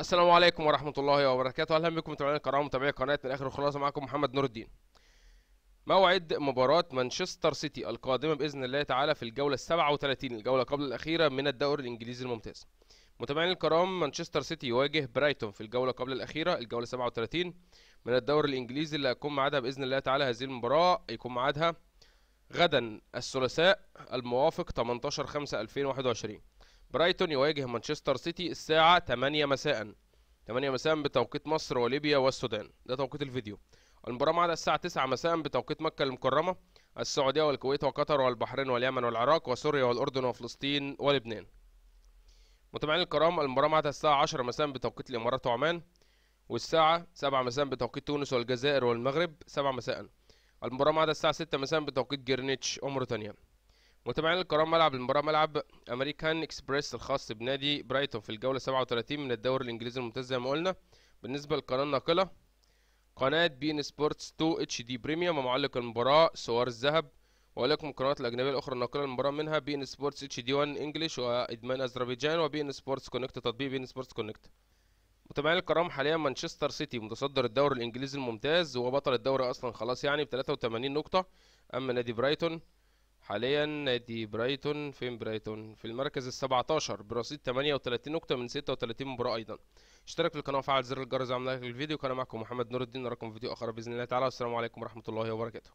السلام عليكم ورحمة الله وبركاته أهلا بكم متابعينا الكرام متابعي قناة من آخر الخلاصة معكم محمد نور الدين موعد مباراة مانشستر سيتي القادمة بإذن الله تعالى في الجولة 37 الجولة قبل الأخيرة من الدوري الإنجليزي الممتاز متابعينا الكرام مانشستر سيتي يواجه برايتون في الجولة قبل الأخيرة الجولة 37 من الدوري الإنجليزي اللي هيكون ميعادها بإذن الله تعالى هذه المباراة يكون ميعادها غدا الثلاثاء الموافق 18 5 2021 برايتون يواجه مانشستر سيتي الساعة 8 مساء 8 مساء بتوقيت مصر وليبيا والسودان ده توقيت الفيديو المباراة معنا الساعة 9 مساء بتوقيت مكة المكرمة السعودية والكويت وقطر والبحرين واليمن والعراق وسوريا والأردن وفلسطين ولبنان متابعين الكرام المباراة معنا الساعة 10 مساء بتوقيت الإمارات وعمان والساعة 7 مساء بتوقيت تونس والجزائر والمغرب 7 مساء المباراة معنا الساعة 6 مساء بتوقيت جرينتش وموريتانيا متابعينا الكرام ملعب المباراة ملعب أمريكان إكسبريس الخاص بنادي برايتون في الجولة 37 من الدوري الإنجليزي الممتاز زي ما قلنا بالنسبة للقناة الناقلة قناة بي إن سبورتس 2 اتش دي بريميوم ومعلق المباراة سوار الذهب ولكم القنوات الأجنبية الأخرى الناقلة للمباراه منها بي إن سبورتس اتش دي 1 إنجلش وإدمان أذربيجان وبي إن سبورتس كونكت تطبيق بي إن سبورتس كونكت متابعينا الكرام حاليا مانشستر سيتي متصدر الدوري الإنجليزي الممتاز وبطل الدوري أصلا خلاص يعني ب 83 نقطة أما نادي برايتون حاليا نادي برايتون فين برايتون في المركز ال 17 برصيد 38 نقطة من 36 مباراة أيضا اشترك في القناة وفعل زر الجرس وعمل لايك للفيديو كان معكم محمد نور الدين نراكم في فيديو آخر بإذن الله تعالى والسلام عليكم ورحمة الله وبركاته